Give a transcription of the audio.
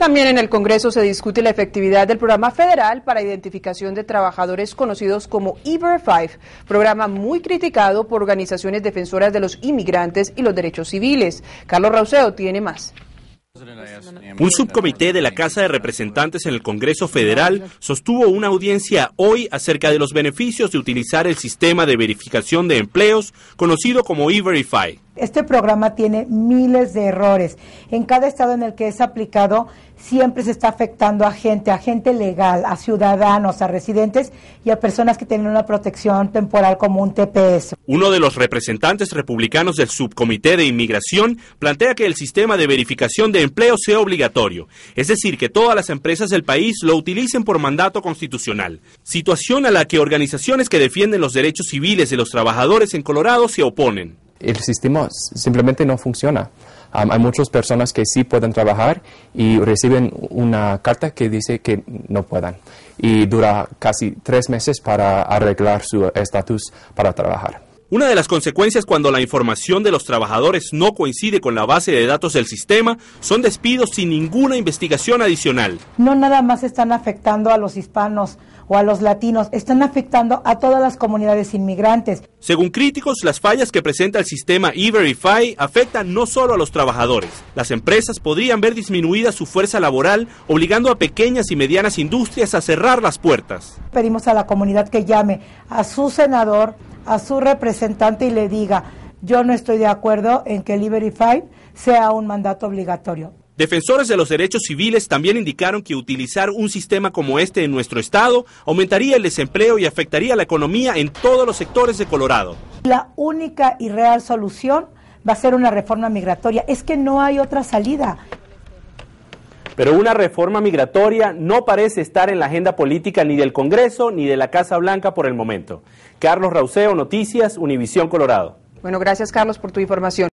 También en el Congreso se discute la efectividad del programa federal para identificación de trabajadores conocidos como IBER-5, programa muy criticado por organizaciones defensoras de los inmigrantes y los derechos civiles. Carlos Rauseo tiene más. Un subcomité de la Casa de Representantes en el Congreso Federal sostuvo una audiencia hoy acerca de los beneficios de utilizar el sistema de verificación de empleos conocido como E-Verify. Este programa tiene miles de errores. En cada estado en el que es aplicado, siempre se está afectando a gente, a gente legal, a ciudadanos, a residentes y a personas que tienen una protección temporal como un TPS. Uno de los representantes republicanos del Subcomité de Inmigración plantea que el sistema de verificación de empleo sea obligatorio, es decir, que todas las empresas del país lo utilicen por mandato constitucional, situación a la que organizaciones que defienden los derechos civiles de los trabajadores en Colorado se oponen el sistema simplemente no funciona. hay muchas personas que sí pueden trabajar y reciben una carta que dice que no puedan. Y dura casi tres meses para arreglar su estatus para trabajar. Una de las consecuencias cuando la información de los trabajadores no coincide con la base de datos del sistema son despidos sin ninguna investigación adicional. No nada más están afectando a los hispanos o a los latinos, están afectando a todas las comunidades inmigrantes. Según críticos, las fallas que presenta el sistema E-Verify afectan no solo a los trabajadores. Las empresas podrían ver disminuida su fuerza laboral, obligando a pequeñas y medianas industrias a cerrar las puertas. Pedimos a la comunidad que llame a su senador, a su representante y le diga, yo no estoy de acuerdo en que five sea un mandato obligatorio. Defensores de los derechos civiles también indicaron que utilizar un sistema como este en nuestro estado aumentaría el desempleo y afectaría la economía en todos los sectores de Colorado. La única y real solución va a ser una reforma migratoria. Es que no hay otra salida. Pero una reforma migratoria no parece estar en la agenda política ni del Congreso ni de la Casa Blanca por el momento. Carlos Rauseo, Noticias, Univisión Colorado. Bueno, gracias Carlos por tu información.